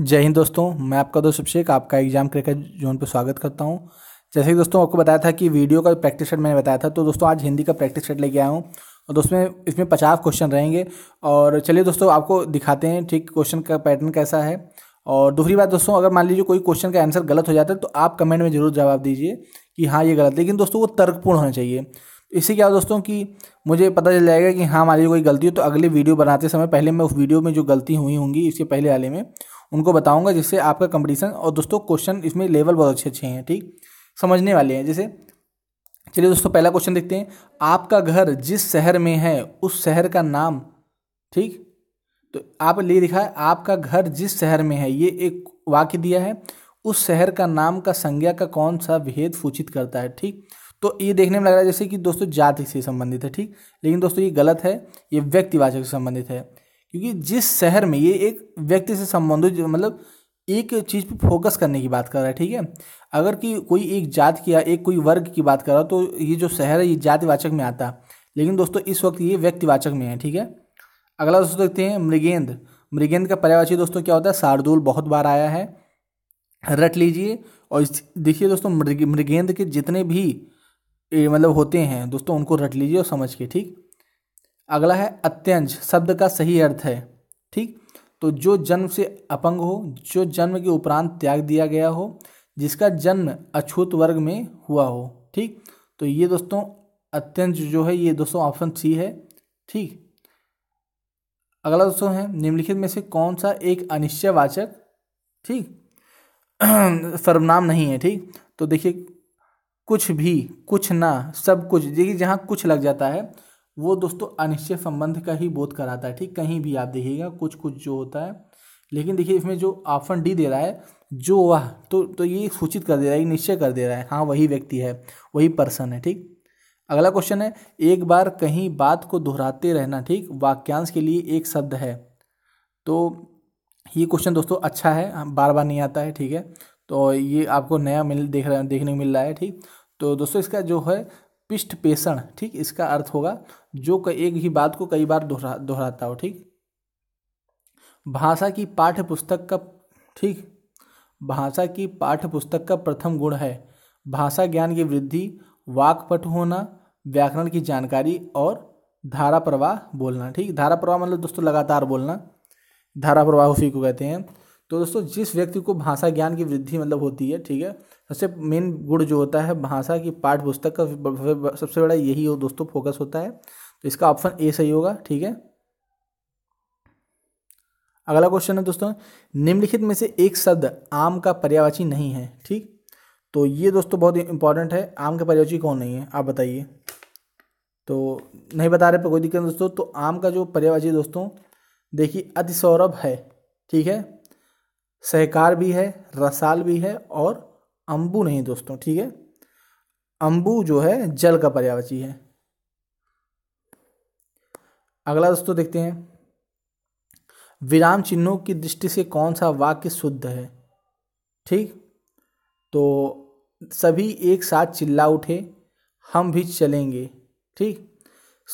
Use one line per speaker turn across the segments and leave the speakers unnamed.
जय हिंद दोस्तों मैं आपका दोस्त अभिषेक आपका एग्जाम क्रिकेट जोन पर स्वागत करता हूँ जैसे कि दोस्तों आपको बताया था कि वीडियो का प्रैक्टिस सेट मैंने बताया था तो दोस्तों आज हिंदी का प्रैक्टिस सेट लेके आया हूँ और दोस्तों इसमें पचास क्वेश्चन रहेंगे और चलिए दोस्तों आपको दिखाते हैं ठीक क्वेश्चन का पैटर्न कैसा है और दूसरी बात दोस्तों अगर मान लीजिए कोई क्वेश्चन का आंसर गलत हो जाता है तो आप कमेंट में ज़रूर जवाब दीजिए कि हाँ ये गलत लेकिन दोस्तों वो तर्कपूर्ण होना चाहिए इससे क्या दोस्तों कि मुझे पता चल जाएगा कि हाँ मान लीजिए कोई गलती हो तो अगले वीडियो बनाते समय पहले मैं उस वीडियो में जो गलती हुई होंगी इसके पहले वाले में उनको बताऊंगा जिससे आपका कंपटीशन और दोस्तों क्वेश्चन इसमें लेवल बहुत अच्छे अच्छे हैं ठीक समझने वाले हैं जैसे चलिए दोस्तों पहला क्वेश्चन देखते हैं आपका घर जिस शहर में है उस शहर का नाम ठीक तो आप ले लिखा है आपका घर जिस शहर में है ये एक वाक्य दिया है उस शहर का नाम का संज्ञा का कौन सा भेद सूचित करता है ठीक तो ये देखने में लग रहा है जैसे कि दोस्तों जाति से संबंधित है ठीक लेकिन दोस्तों ये गलत है ये व्यक्तिवाचक से संबंधित है क्योंकि जिस शहर में ये एक व्यक्ति से संबंधित मतलब एक चीज़ पे फोकस करने की बात कर रहा है ठीक है अगर कि कोई एक जात की या एक कोई वर्ग की बात कर रहा हो तो ये जो शहर है ये जातिवाचक में आता लेकिन दोस्तों इस वक्त ये व्यक्तिवाचक में है ठीक है अगला दोस्तों देखते हैं मृगेंद्र मृगेंद्र का पर्यावाची दोस्तों क्या होता है शार्दुल बहुत बार आया है रट लीजिए और देखिए दोस्तों मृगेंद्र के जितने भी मतलब होते हैं दोस्तों उनको रट लीजिए और समझ के ठीक अगला है अत्यंज शब्द का सही अर्थ है ठीक तो जो जन्म से अपंग हो जो जन्म के उपरांत त्याग दिया गया हो जिसका जन्म अछूत वर्ग में हुआ हो ठीक तो ये दोस्तों अत्यंज जो है ये दोस्तों ऑप्शन सी है ठीक अगला दोस्तों है निम्नलिखित में से कौन सा एक अनिश्चय वाचक ठीक सर्वनाम नहीं है ठीक तो देखिए कुछ भी कुछ ना सब कुछ देखिए जहाँ कुछ लग जाता है वो दोस्तों अनिश्चय संबंध का ही बोध कराता है ठीक कहीं भी आप देखिएगा कुछ कुछ जो होता है लेकिन देखिए इसमें जो ऑप्शन डी दे रहा है जो वह तो तो ये सूचित कर दे रहा है निश्चय कर दे रहा है हाँ वही व्यक्ति है वही पर्सन है ठीक अगला क्वेश्चन है एक बार कहीं बात को दोहराते रहना ठीक वाक्यांश के लिए एक शब्द है तो ये क्वेश्चन दोस्तों अच्छा है हाँ, बार बार नहीं आता है ठीक है तो ये आपको नया मिल देख रहा देखने को मिल रहा है ठीक तो दोस्तों इसका जो है पिष्ट पेषण ठीक इसका अर्थ होगा जो एक ही बात को कई बार दोहरा दोहराता हो ठीक भाषा की पाठ्य पुस्तक का ठीक भाषा की पाठ्य पुस्तक का प्रथम गुण है भाषा ज्ञान की वृद्धि वाकपट होना व्याकरण की जानकारी और धारा प्रवाह बोलना ठीक धारा प्रवाह मतलब दोस्तों लगातार बोलना धारा प्रवाह उसी को कहते हैं तो दोस्तों जिस व्यक्ति को भाषा ज्ञान की वृद्धि मतलब होती है ठीक है सबसे मेन गुण जो होता है भाषा की पाठ पुस्तक का सबसे बड़ा यही हो दोस्तों फोकस होता है तो इसका ऑप्शन ए सही होगा ठीक है अगला क्वेश्चन है दोस्तों निम्नलिखित में से एक शब्द आम का पर्यावाची नहीं है ठीक तो ये दोस्तों बहुत इंपॉर्टेंट है आम का पर्यावाची कौन नहीं है आप बताइए तो नहीं बता रहे पर कोई दिक्कत दोस्तों तो आम का जो पर्यावाची दोस्तों देखिए अति सौरभ है ठीक है सहकार भी है रसाल भी है और अम्बू नहीं दोस्तों ठीक है अम्बू जो है जल का पर्यावची है अगला दोस्तों देखते हैं विराम चिन्हों की दृष्टि से कौन सा वाक्य शुद्ध है ठीक तो सभी एक साथ चिल्ला उठे हम भी चलेंगे ठीक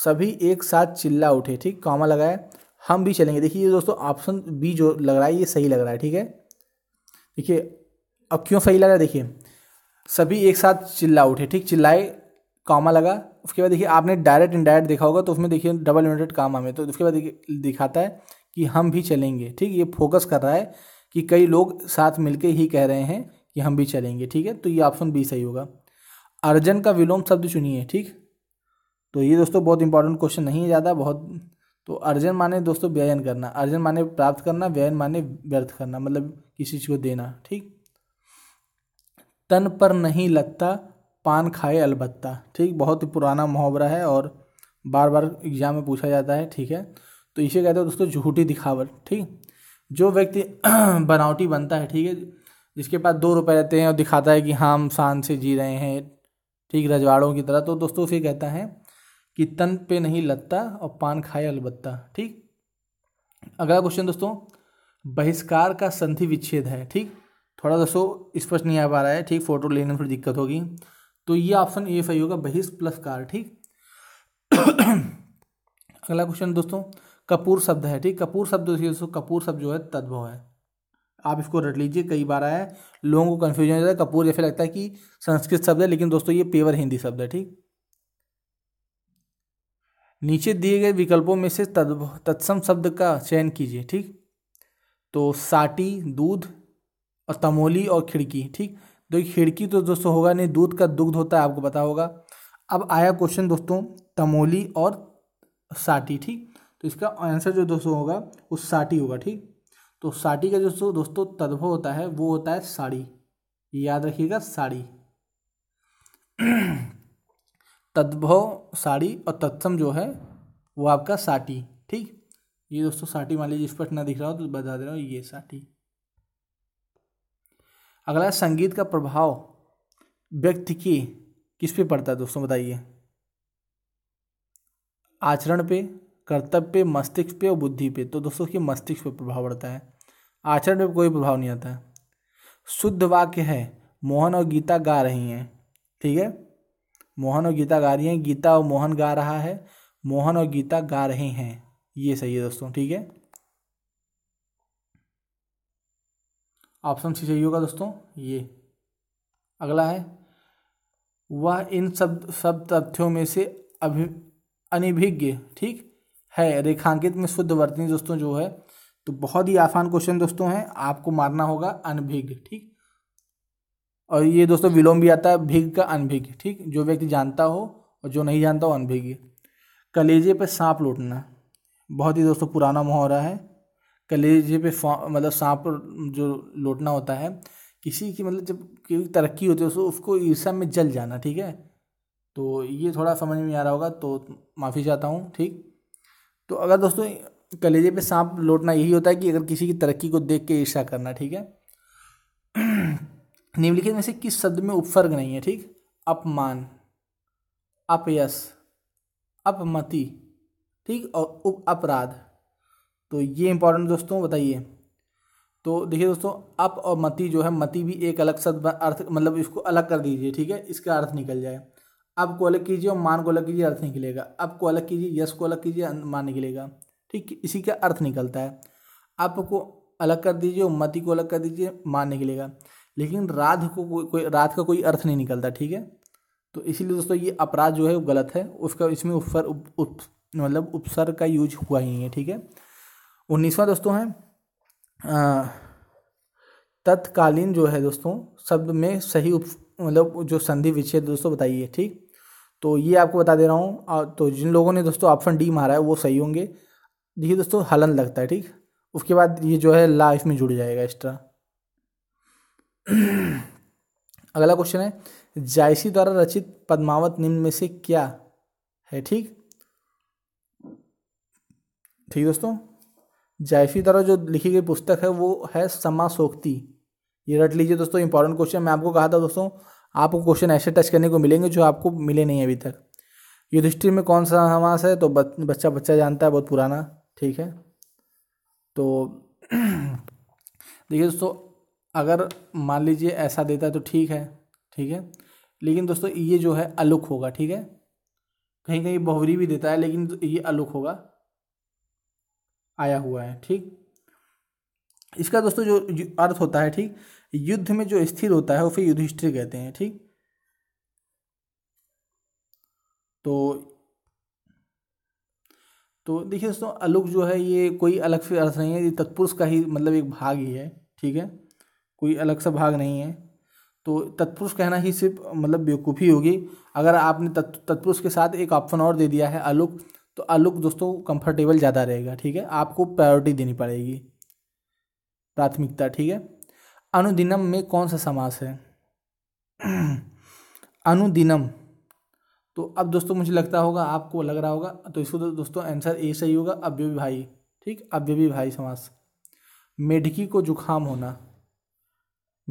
सभी एक साथ चिल्ला उठे ठीक कॉमा लगाया हम भी चलेंगे देखिए दोस्तों ऑप्शन बी जो लग रहा है ये सही लग रहा है ठीक है देखिए अब क्यों सही लगा देखिए सभी एक साथ चिल्ला उठे ठीक चिल्लाए कामा लगा उसके बाद देखिए आपने डायरेक्ट इनडायरेक्ट देखा होगा तो उसमें देखिए डबल यूनिटेड कामा में तो उसके बाद दिखाता है कि हम भी चलेंगे ठीक ये फोकस कर रहा है कि कई लोग साथ मिलके ही कह रहे हैं कि हम भी चलेंगे ठीक है तो ये ऑप्शन बी सही होगा अर्जन का विलोम शब्द चुनिए ठीक तो ये दोस्तों बहुत इंपॉर्टेंट क्वेश्चन नहीं है ज़्यादा बहुत तो अर्जन माने दोस्तों व्ययन करना अर्जन माने प्राप्त करना व्ययन माने व्यर्थ करना मतलब किसी को देना ठीक तन पर नहीं लगता पान खाए अलबत्ता ठीक बहुत ही पुराना मुहावरा है और बार बार एग्जाम में पूछा जाता है ठीक है तो इसे कहते हैं दोस्तों झूठी दिखावट ठीक जो व्यक्ति बनावटी बनता है ठीक है जिसके पास दो रुपए रहते हैं और दिखाता है कि हाँ हम शान से जी रहे हैं ठीक रजवाड़ों की तरह तो दोस्तों उसे कहता है कि तन पे नहीं लगता और पान खाए अलबत्ता ठीक अगला क्वेश्चन दोस्तों बहिष्कार का संधि विच्छेद है ठीक थोड़ा दोस्तों स्पष्ट नहीं आ पा रहा है ठीक फोटो लेने में थोड़ी दिक्कत होगी तो ये ऑप्शन ए सही होगा बहिष् प्लस कार ठीक अगला क्वेश्चन दोस्तों कपूर शब्द है ठीक कपूर शब्द दोस्तों कपूर शब्द जो है तद्भव है आप इसको रट लीजिए कई बार आया है लोगों को कन्फ्यूजन होता है कपूर जैसे लगता है कि संस्कृत शब्द है लेकिन दोस्तों ये पेवर हिंदी शब्द है ठीक नीचे दिए गए विकल्पों में से तत्सम शब्द का चयन कीजिए ठीक तो साटी दूध और तमोली और खिड़की ठीक तो खिड़की तो दोस्तों होगा नहीं दूध का दुग्ध होता है आपको पता होगा अब आया क्वेश्चन दोस्तों तमोली और साटी ठीक तो इसका आंसर जो दोस्तों होगा वो साटी होगा ठीक तो साटी का जो दोस्तों तद्भव होता है वो होता है साड़ी याद रखिएगा साड़ी तद्भव साड़ी और तत्सम जो है वो आपका साटी ठीक ये दोस्तों साठी मान लीजिए स्पष्ट ना दिख रहा हो तो बता दे रहा हूँ ये साठी अगला संगीत का प्रभाव व्यक्ति की किस पे पड़ता है दोस्तों बताइए आचरण पे कर्तव्य पे मस्तिष्क पे और बुद्धि पे तो दोस्तों की मस्तिष्क पे प्रभाव पड़ता है आचरण पे कोई प्रभाव नहीं आता है शुद्ध वाक्य है मोहन और गीता गा रही हैं ठीक है मोहन और गीता गा रही हैं गीता और मोहन गा रहा है मोहन और गीता गा रहे हैं ये सही है दोस्तों ठीक है ऑप्शन सी चाहिए होगा दोस्तों ये अगला है वह इन सब सब तथ्यों में से अभि अनिभिज्ञ ठीक है रेखांकित में शुद्ध वर्तनी दोस्तों जो है तो बहुत ही आसान क्वेश्चन दोस्तों है आपको मारना होगा अनभिज्ञ ठीक और ये दोस्तों विलोम भी आता है भिग का अनभिज्ञ ठीक जो व्यक्ति जानता हो और जो नहीं जानता हो अनभिज्ञ कलेजे पर सांप लौटना बहुत ही दोस्तों पुराना मुहावरा है कलेजे पे मतलब सांप जो लौटना होता है किसी की मतलब जब कोई तरक्की होती है उसको ईर्षा में जल जाना ठीक है तो ये थोड़ा समझ में आ रहा होगा तो माफ़ी चाहता हूँ ठीक तो अगर दोस्तों कलेजे पे सांप लौटना यही होता है कि अगर किसी की तरक्की को देख के ईर्षा करना ठीक है निम्नलिखित में से किस शब्द में उपसर्ग नहीं है ठीक अपमान अपयस अपमति ठीक और उप अपराध तो ये इंपॉर्टेंट दोस्तों बताइए तो देखिए दोस्तों अप और मति जो है मति भी एक अलग शब्द अर्थ मतलब इसको अलग कर दीजिए ठीक है इसका अर्थ निकल जाए अब को अलग कीजिए और मान को अलग कीजिए अर्थ निकलेगा अब को अलग कीजिए यश को अलग कीजिए मान निकलेगा ठीक इसी का अर्थ निकलता है अप को अलग कर दीजिए और मति को अलग कर दीजिए मान निकलेगा लेकिन राध को कोई को, रात का कोई अर्थ नहीं निकलता ठीक है तो इसीलिए दोस्तों ये अपराध जो है वो गलत है उसका इसमें ऊपर उप मतलब उपसर्ग का यूज हुआ ही है ठीक है उन्नीसवा दोस्तों है तत्कालीन जो है दोस्तों शब्द में सही उप मतलब जो संधि विच्छेद दोस्तों बताइए ठीक तो ये आपको बता दे रहा हूँ तो जिन लोगों ने दोस्तों ऑप्शन डी मारा है वो सही होंगे देखिए दोस्तों हलन लगता है ठीक उसके बाद ये जो है लाइफ में जुड़ जाएगा एक्स्ट्रा अगला क्वेश्चन है जायसी द्वारा रचित पद्मावत निम्न में से क्या है ठीक ठीक दोस्तों जायफी द्वारा जो लिखी गई पुस्तक है वो है समासोक्ति ये रट लीजिए दोस्तों इंपॉर्टेंट क्वेश्चन मैं आपको कहा था दोस्तों आपको क्वेश्चन ऐसे टच करने को मिलेंगे जो आपको मिले नहीं अभी तक युधिष्ठिर में कौन सा समास है तो बच्चा बच्चा जानता है बहुत पुराना ठीक है तो देखिए दोस्तों अगर मान लीजिए ऐसा देता है तो ठीक है ठीक है लेकिन दोस्तों ये जो है अलुक होगा ठीक है कहीं कहीं बहुरी भी देता है लेकिन ये अलुक होगा आया हुआ है ठीक इसका दोस्तों जो अर्थ होता है ठीक युद्ध में जो स्थिर होता है उसे युधिष्ठिर कहते हैं ठीक तो तो देखिए दोस्तों अलुक जो है ये कोई अलग से अर्थ नहीं है ये तत्पुरुष का ही मतलब एक भाग ही है ठीक है कोई अलग सा भाग नहीं है तो तत्पुरुष कहना ही सिर्फ मतलब बेवकूफ़ी होगी अगर आपने तत्पुरुष के साथ एक ऑप्शन और दे दिया है अलुक तो आलू दोस्तों कंफर्टेबल ज़्यादा रहेगा ठीक है आपको प्रायोरिटी देनी पड़ेगी प्राथमिकता ठीक है अनुदिनम में कौन सा समास है अनुदिनम तो अब दोस्तों मुझे लगता होगा आपको लग रहा होगा तो इसको तो दोस्तों आंसर ए सही होगा अव्यवी भाई ठीक अव्यवी भाई समास मेढकी को जुखाम होना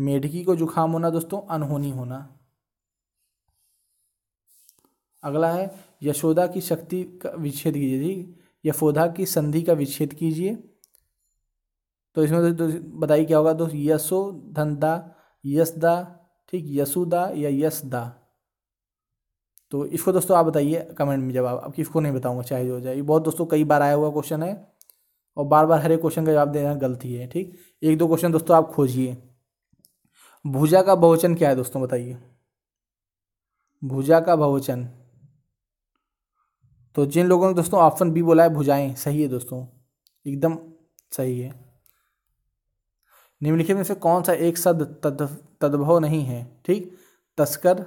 मेढकी को जुखाम होना दोस्तों अनहोनी होना अगला है यशोदा की शक्ति का विच्छेद कीजिए जी यशोदा की संधि का विच्छेद कीजिए तो इसमें तो बताइए क्या होगा दोस्त यशो धनदा यशदा ठीक यशुदा या यशदा तो इसको दोस्तों आप बताइए कमेंट में जवाब अब किसको नहीं बताऊंगा चाहे जो हो जाए बहुत दोस्तों कई बार आया हुआ क्वेश्चन है और बार बार हर एक क्वेश्चन का जवाब देना गलती है ठीक एक दो क्वेश्चन दोस्तों आप खोजिए भुजा का बहुवचन क्या है दोस्तों बताइए भुजा का बहुवचन तो जिन लोगों ने दोस्तों ऑप्शन बी बोला है भुजाएं सही है दोस्तों एकदम सही है निम्नलिखित में से कौन सा एक शब्द तद तद्भव नहीं है ठीक तस्कर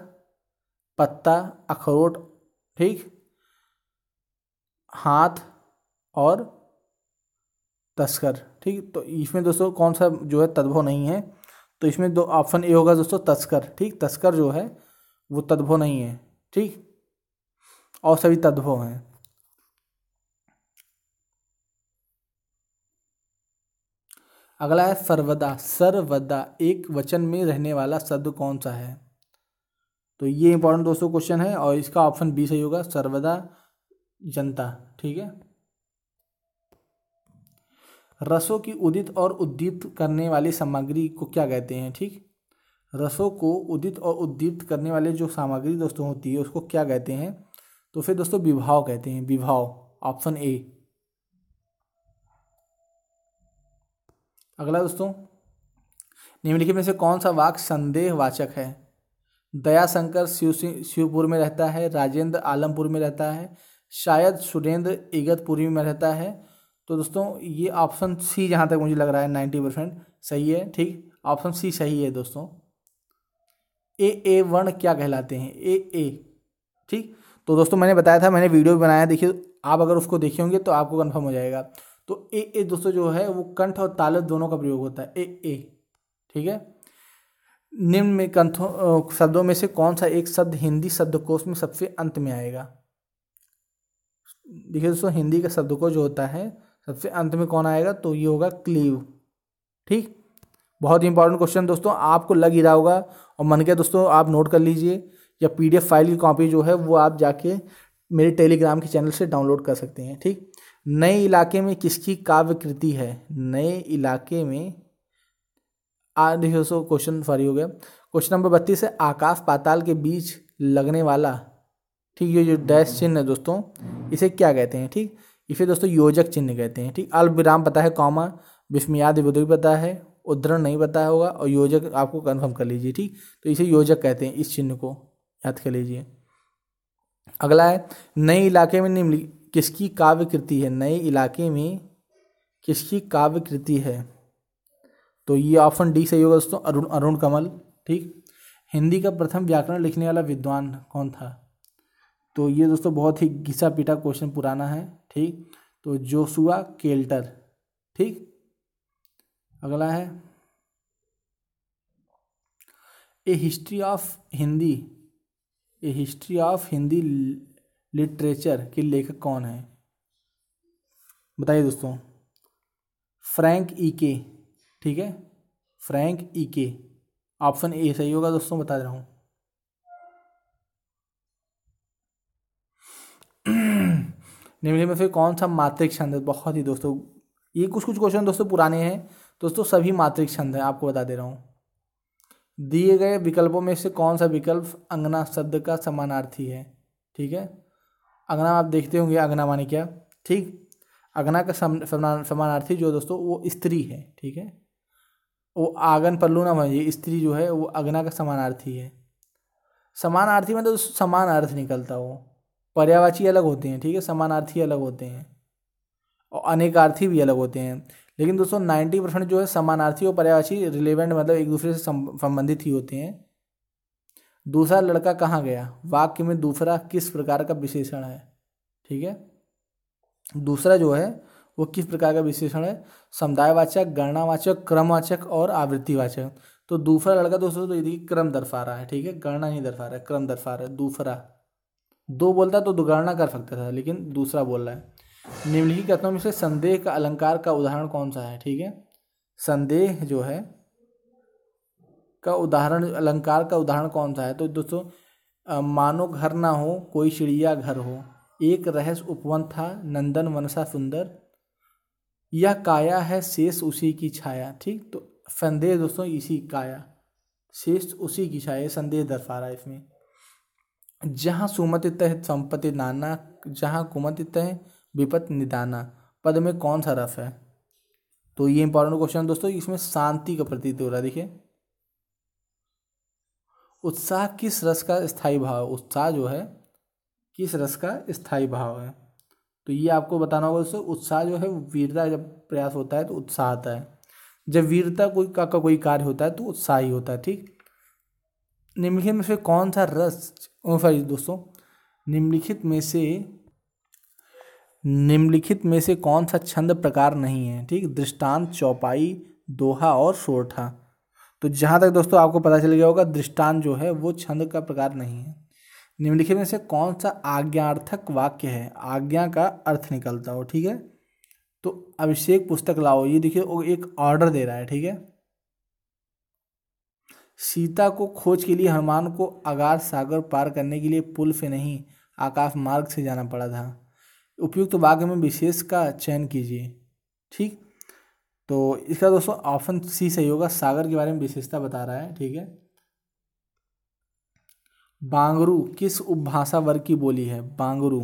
पत्ता अखरोट ठीक हाथ और तस्कर ठीक तो इसमें दोस्तों कौन सा जो है तद्भव नहीं है तो इसमें दो ऑप्शन ए होगा दोस्तों तस्कर ठीक तस्कर जो है वो तद्भव नहीं है ठीक और सभी तद्भव हैं अगला है सर्वदा सर्वदा एक वचन में रहने वाला शब्द कौन सा है तो ये इंपॉर्टेंट दोस्तों क्वेश्चन है और इसका ऑप्शन बी सही होगा सर्वदा जनता ठीक है रसों की उदित और उद्दीप्त करने वाली सामग्री को क्या कहते हैं ठीक रसों को उदित और उद्दीप्त करने वाले जो सामग्री दोस्तों होती है उसको क्या कहते हैं तो फिर दोस्तों विभाव कहते हैं विभाव ऑप्शन ए अगला दोस्तों निम्नलिखित में से कौन सा वाक्य संदेहवाचक है दयाशंकर शिव शिवपुर में रहता है राजेंद्र आलमपुर में रहता है शायद सुरेंद्र इगतपुरी में रहता है तो दोस्तों ये ऑप्शन सी जहाँ तक मुझे लग रहा है नाइन्टी परसेंट सही है ठीक ऑप्शन सी सही है दोस्तों ए ए वर्ण क्या कहलाते हैं ए ए ठीक तो दोस्तों मैंने बताया था मैंने वीडियो भी बनाया देखिए आप अगर उसको देखे होंगे तो आपको कन्फर्म हो जाएगा तो ए ए दोस्तों जो है वो कंठ और ताल दोनों का प्रयोग होता है ए ए ठीक है निम्न में कंठों शब्दों में से कौन सा एक शब्द हिंदी शब्दकोश में सबसे अंत में आएगा देखिए दोस्तों हिंदी का शब्दकोश जो होता है सबसे अंत में कौन आएगा तो ये होगा क्लीव ठीक बहुत ही इंपॉर्टेंट क्वेश्चन दोस्तों आपको लग ही रहा होगा और मन के दोस्तों आप नोट कर लीजिए या पी फाइल की कॉपी जो है वो आप जाके मेरे टेलीग्राम के चैनल से डाउनलोड कर सकते हैं ठीक नए इलाके में किसकी काव्य कृति है नए इलाके में आ देखिए दोस्तों क्वेश्चन सॉरी हो गया क्वेश्चन नंबर बत्तीस है आकाश पाताल के बीच लगने वाला ठीक ये जो डैश चिन्ह है दोस्तों इसे क्या कहते हैं ठीक इसे दोस्तों योजक चिन्ह कहते हैं ठीक अल्प विराम पता है कॉमा विस्मियाद विदुर पता है उद्धरण नहीं पता होगा और योजक आपको कन्फर्म कर लीजिए ठीक तो इसे योजक कहते हैं इस चिन्ह को याद कर लीजिए अगला है नए इलाके में निम्न किसकी काव्य कृति है नए इलाके में किसकी काव्य कृति है तो ये ऑप्शन डी सही होगा दोस्तों अरुण अरुण कमल ठीक हिंदी का प्रथम व्याकरण लिखने वाला विद्वान कौन था तो ये दोस्तों बहुत ही घिसा पीटा क्वेश्चन पुराना है ठीक तो जोसुआ केल्टर ठीक अगला है a history of Hindi a history of Hindi literature के लेखक कौन हैं बताइए दोस्तों फ्रैंक ई के ठीक है फ्रैंक ई के ऑप्शन ए सही होगा दोस्तों बता रहा हूँ निम्नलिखित में से कौन सा मात्रिक छंद है बहुत ही दोस्तों ये कुछ कुछ क्वेश्चन दोस्तों पुराने हैं दोस्तों सभी मात्रिक छंद हैं आपको बता दे रहा हूँ दिए गए विकल्पों में से कौन सा विकल्प अंगना शब्द का समानार्थी है ठीक है अंगना आप देखते होंगे अंगना माने क्या ठीक अंगना का समानार्थी जो दोस्तों वो स्त्री है ठीक है वो आंगन पल्लू ना मानिए स्त्री जो है वो अंगना का समानार्थी है समानार्थी में तो समान अर्थ निकलता वो पर्यावाची अलग होते हैं ठीक है समानार्थी अलग होते हैं और अनेकार्थी भी अलग होते हैं लेकिन दोस्तों नाइन्टी परसेंट जो है समानार्थी और पर्यायवाची रिलेवेंट मतलब एक दूसरे से संबंधित ही होते हैं दूसरा लड़का कहाँ गया वाक्य में दूसरा किस प्रकार का विशेषण है ठीक है दूसरा जो है वो किस प्रकार का विशेषण है समुदायवाचक गणनावाचक क्रमवाचक और आवृत्तिवाचक तो दूसरा लड़का दोस्तों तो यदि क्रम दर्शा रहा है ठीक है गणना नहीं दर्शा रहा है क्रम दर्शा रहा है दूसरा दो बोलता तो दो गणना कर सकता था लेकिन दूसरा बोल रहा है निम्नलिखित कथनों में से संदेह का अलंकार का उदाहरण कौन सा है ठीक है संदेह जो है का उदाहरण अलंकार का उदाहरण कौन सा है तो दोस्तों मानो घर ना हो कोई चिड़िया घर हो एक रहस्य उपवन था नंदन वनसा सुंदर यह काया है शेष उसी की छाया ठीक तो संदेह दोस्तों इसी काया शेष उसी की छाया संदेह दर्शा रहा है इसमें जहाँ सुमति तह संपत्ति नाना जहाँ कुमति तह विपत निदाना पद में कौन सा रस है तो ये इंपॉर्टेंट क्वेश्चन दोस्तों इसमें शांति का प्रतीत हो रहा है देखिए उत्साह किस रस का स्थायी भाव उत्साह जो है किस रस का स्थायी भाव है तो ये आपको बताना होगा दोस्तों उत्साह जो है वीरता जब प्रयास होता है तो उत्साह आता है जब वीरता कोई का, का कोई कार्य होता है तो उत्साह ही होता है ठीक निम्नलिखित में से कौन सा रस सॉरी दोस्तों निम्नलिखित में से निम्नलिखित में से कौन सा छंद प्रकार नहीं है ठीक दृष्टांत चौपाई दोहा और सोरठा तो जहाँ तक दोस्तों आपको पता चल गया होगा दृष्टांत जो है वो छंद का प्रकार नहीं है निम्नलिखित में से कौन सा आज्ञार्थक वाक्य है आज्ञा का अर्थ निकलता हो ठीक है तो अभिषेक पुस्तक लाओ ये देखिए वो एक ऑर्डर दे रहा है ठीक है सीता को खोज के लिए हनुमान को अगार सागर पार करने के लिए पुल से नहीं आकाश मार्ग से जाना पड़ा था उपयुक्त तो वाक्य में विशेष का चयन कीजिए ठीक तो इसका दोस्तों ऑप्शन सी सही होगा सागर के बारे में विशेषता बता रहा है ठीक है बांगरू किस उपभाषा वर्ग की बोली है बांगरू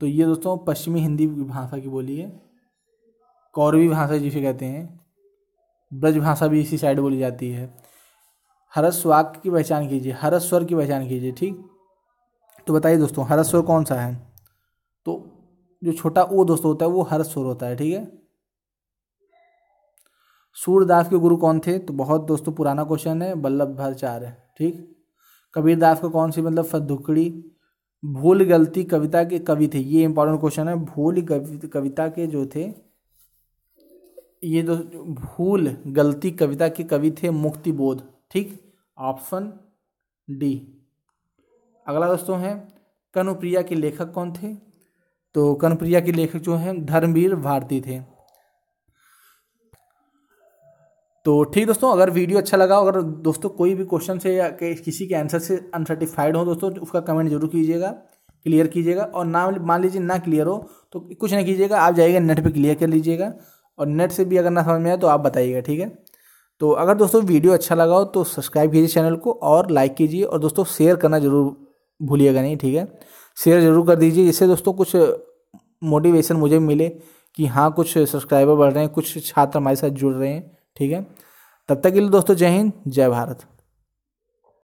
तो ये दोस्तों पश्चिमी हिंदी भाषा की बोली है कौरवी भाषा जिसे कहते हैं ब्रज भाषा भी इसी साइड बोली जाती है हरस वाक्य की पहचान कीजिए हरस स्वर की पहचान कीजिए ठीक तो बताइए दोस्तों हरस स्वर कौन सा है तो जो छोटा ओ दोस्तों होता है वो हर सुर होता है ठीक है सूरदास के गुरु कौन थे तो बहुत दोस्तों पुराना क्वेश्चन है बल्लभ भाचार्य ठीक कबीरदास का कौन सी मतलब फदुकड़ी भूल गलती कविता के कवि थे ये इंपॉर्टेंट क्वेश्चन है भूल कविता के जो थे ये दो भूल गलती कविता के कवि थे मुक्ति बोध ठीक ऑप्शन डी अगला दोस्तों है कनुप्रिया के लेखक कौन थे तो कर्णप्रिया के लेखक जो हैं धर्मवीर भारती थे तो ठीक दोस्तों अगर वीडियो अच्छा लगा अगर दोस्तों कोई भी क्वेश्चन से या किसी के आंसर से अनसर्टिफाइड हो दोस्तों तो उसका कमेंट जरूर कीजिएगा क्लियर कीजिएगा और ना मान लीजिए ना क्लियर हो तो कुछ नहीं कीजिएगा आप जाइएगा नेट पे क्लियर कर लीजिएगा और नेट से भी अगर ना समझ में आए तो आप बताइएगा ठीक है तो अगर दोस्तों वीडियो अच्छा लगा हो तो सब्सक्राइब कीजिए चैनल को और लाइक कीजिए और दोस्तों शेयर करना जरूर भूलिएगा नहीं ठीक है शेयर ज़रूर कर दीजिए इससे दोस्तों कुछ मोटिवेशन मुझे मिले कि हाँ कुछ सब्सक्राइबर बढ़ रहे हैं कुछ छात्र हमारे साथ जुड़ रहे हैं ठीक है तब तक के लिए दोस्तों जय हिंद जय भारत